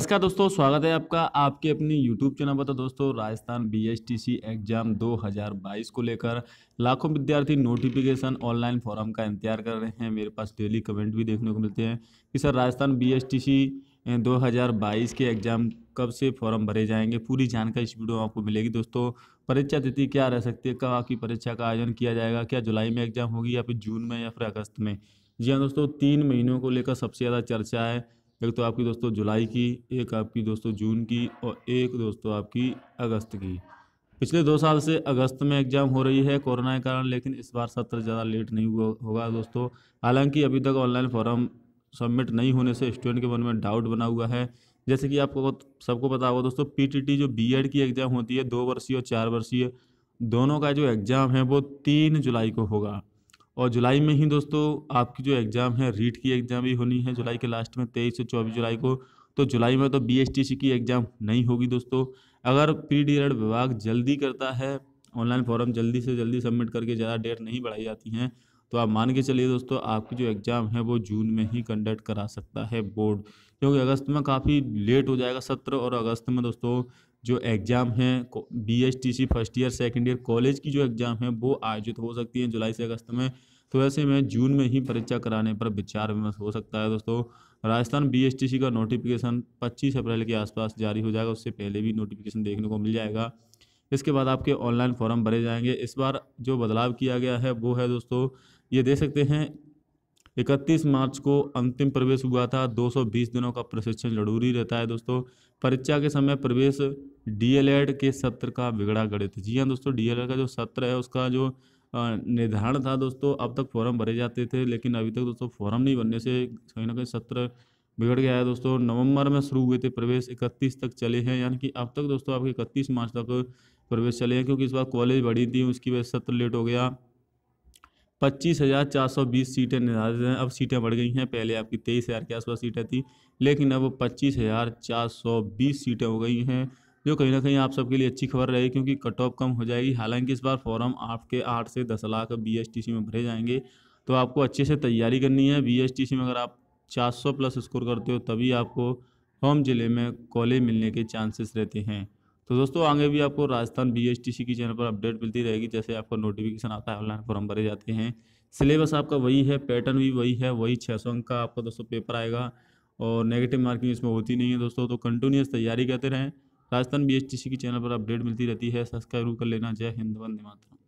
नमस्कार दोस्तों स्वागत है आपका आपके अपने YouTube चैनल पर तो दोस्तों राजस्थान सी एग्जाम 2022 को लेकर लाखों विद्यार्थी नोटिफिकेशन ऑनलाइन फॉर्म का इंतजार कर रहे हैं मेरे पास डेली कमेंट भी देखने को मिलते हैं कि सर राजस्थान हज़ार 2022 के एग्जाम कब से फॉर्म भरे जाएंगे पूरी जानकारी इस वीडियो में आपको मिलेगी दोस्तों परीक्षा तिथि क्या रह सकती है कब आपकी परीक्षा का आयोजन किया जाएगा क्या जुलाई में एग्जाम होगी या फिर जून में या फिर अगस्त में जी हाँ दोस्तों तीन महीनों को लेकर सबसे ज़्यादा चर्चा है एक तो आपकी दोस्तों जुलाई की एक आपकी दोस्तों जून की और एक दोस्तों आपकी अगस्त की पिछले दो साल से अगस्त में एग्जाम हो रही है कोरोना के कारण लेकिन इस बार सत्र ज़्यादा लेट नहीं हुआ होगा दोस्तों हालांकि अभी तक ऑनलाइन फॉर्म सबमिट नहीं होने से स्टूडेंट के मन में डाउट बना हुआ है जैसे कि आपको सबको पता होगा दोस्तों पीटीटी जो बीएड की एग्ज़ाम होती है दो वर्षीय और चार वर्षीय दोनों का जो एग्ज़ाम है वो तीन जुलाई को होगा और जुलाई में ही दोस्तों आपकी जो एग्ज़ाम है रीट की एग्ज़ाम भी होनी है जुलाई के लास्ट में तेईस से चौबीस जुलाई को तो जुलाई में तो बी की एग्ज़ाम नहीं होगी दोस्तों अगर पी डी विभाग जल्दी करता है ऑनलाइन फॉर्म जल्दी से जल्दी सबमिट करके ज़्यादा डेट नहीं बढ़ाई जाती हैं तो आप मान के चलिए दोस्तों आपकी जो एग्ज़ाम है वो जून में ही कंडक्ट करा सकता है बोर्ड क्योंकि अगस्त में काफ़ी लेट हो जाएगा सत्र और अगस्त में दोस्तों जो एग्ज़ाम है B S T C first year second year college की जो एग्ज़ाम है वो आयोजित हो सकती है जुलाई से अगस्त में तो ऐसे में जून में ही परीक्षा कराने पर विचार विमर्श हो सकता है दोस्तों राजस्थान सी का नोटिफिकेशन 25 अप्रैल के आसपास जारी हो जाएगा उससे पहले भी नोटिफिकेशन देखने को मिल जाएगा इसके बाद आपके ऑनलाइन फॉर्म भरे जाएंगे इस बार जो बदलाव किया गया है वो है दोस्तों ये देख सकते हैं 31 मार्च को अंतिम प्रवेश हुआ था 220 दिनों का प्रशिक्षण जरूरी रहता है दोस्तों परीक्षा के समय प्रवेश डीएलएड के सत्र का बिगड़ा गणित जी हाँ दोस्तों डीएलएड का जो सत्र है उसका जो निर्धारण था दोस्तों अब तक फॉर्म भरे जाते थे लेकिन अभी तक दोस्तों फॉर्म नहीं भरने से कहीं ना कहीं सत्र बिगड़ गया है दोस्तों नवंबर में शुरू हुए थे प्रवेश 31 तक चले हैं यानी कि अब तक दोस्तों आपके 31 मार्च तक प्रवेश चले हैं क्योंकि इस बार कॉलेज बढ़ी थी उसकी वजह सत्र लेट हो गया पच्चीस हज़ार चार सौ बीस सीटें निर्धारित हैं अब सीटें बढ़ गई हैं पहले आपकी तेईस हज़ार के आसपास सीटें थी लेकिन अब पच्चीस हज़ार चार सौ बीस सीटें हो गई हैं जो कहीं ना कहीं आप सबके लिए अच्छी खबर रही क्योंकि कट ऑफ कम हो जाएगी हालांकि इस बार फॉर्म आपके आठ से दस लाख बी में भरे जाएंगे तो आपको अच्छे से तैयारी करनी है बी में अगर आप चार प्लस स्कोर करते हो तभी आपको होम जिले में कॉलेज मिलने के चांसेस रहते हैं तो दोस्तों आगे भी आपको राजस्थान बी की चैनल पर अपडेट मिलती रहेगी जैसे आपको नोटिफिकेशन आता है ऑनलाइन फॉर्म भरे जाते हैं सिलेबस आपका वही है पैटर्न भी वही है वही छः सौ अंक का आपका दोस्तों पेपर आएगा और नेगेटिव मार्किंग इसमें होती नहीं है दोस्तों तो कंटिन्यूस तैयारी करते रहें राजस्थान बी की चैनल पर अपडेट मिलती रहती है सब्सक्राइब कर लेना जय हिंद वंदे मातरम